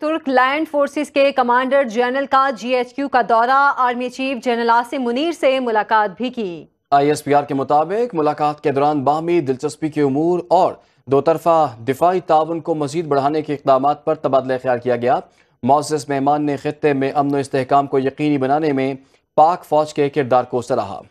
तुर्क land forces के commander general का जीएचक्यू का दौरा army chief general Asim Munir से मुलाकात भी की आईएसपीआर के मुताबिक मुलाकात के दौरान बाहमी दिलचस्पी के अमूर और दो तरफा दिफाही ताउन को मजीद बढ़ाने के इकदाम पर तबादला ख्याल किया गया मोजिस मेहमान ने खत्े में अमन इसकाम को यकीनी बनाने में पाक फौज के किरदार को सराहा